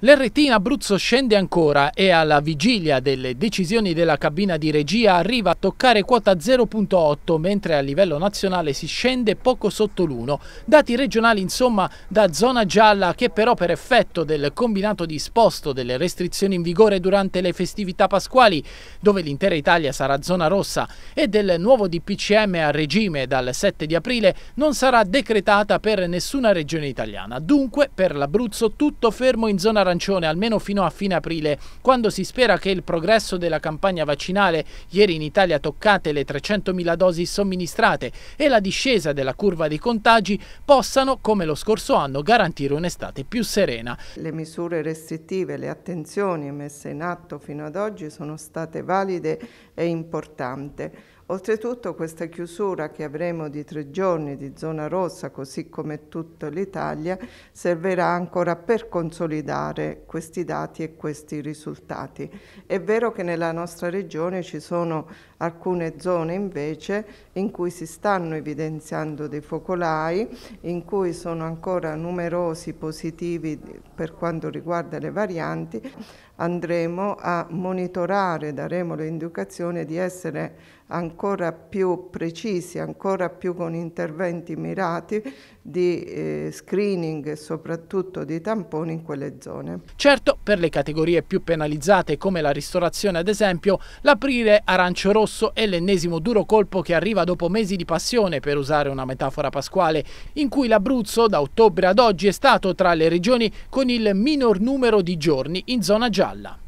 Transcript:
L'RT in Abruzzo scende ancora e alla vigilia delle decisioni della cabina di regia arriva a toccare quota 0.8 mentre a livello nazionale si scende poco sotto l'1. Dati regionali insomma da zona gialla che però per effetto del combinato disposto delle restrizioni in vigore durante le festività pasquali dove l'intera Italia sarà zona rossa e del nuovo DPCM a regime dal 7 di aprile non sarà decretata per nessuna regione italiana. Dunque per l'Abruzzo tutto fermo in zona rossa arancione almeno fino a fine aprile, quando si spera che il progresso della campagna vaccinale, ieri in Italia toccate le 300.000 dosi somministrate e la discesa della curva dei contagi, possano, come lo scorso anno, garantire un'estate più serena. Le misure restrittive, le attenzioni messe in atto fino ad oggi sono state valide e importanti. Oltretutto questa chiusura che avremo di tre giorni di zona rossa, così come tutta l'Italia, servirà ancora per consolidare questi dati e questi risultati. È vero che nella nostra regione ci sono alcune zone invece in cui si stanno evidenziando dei focolai, in cui sono ancora numerosi positivi per quanto riguarda le varianti, andremo a monitorare, daremo l'indicazione di essere ancora più precisi, ancora più con interventi mirati di eh, screening e soprattutto di tamponi in quelle zone. Certo, per le categorie più penalizzate come la ristorazione ad esempio, l'aprire arancio-rosso è l'ennesimo duro colpo che arriva dopo mesi di passione, per usare una metafora pasquale, in cui l'Abruzzo da ottobre ad oggi è stato tra le regioni con il minor numero di giorni in zona gialla.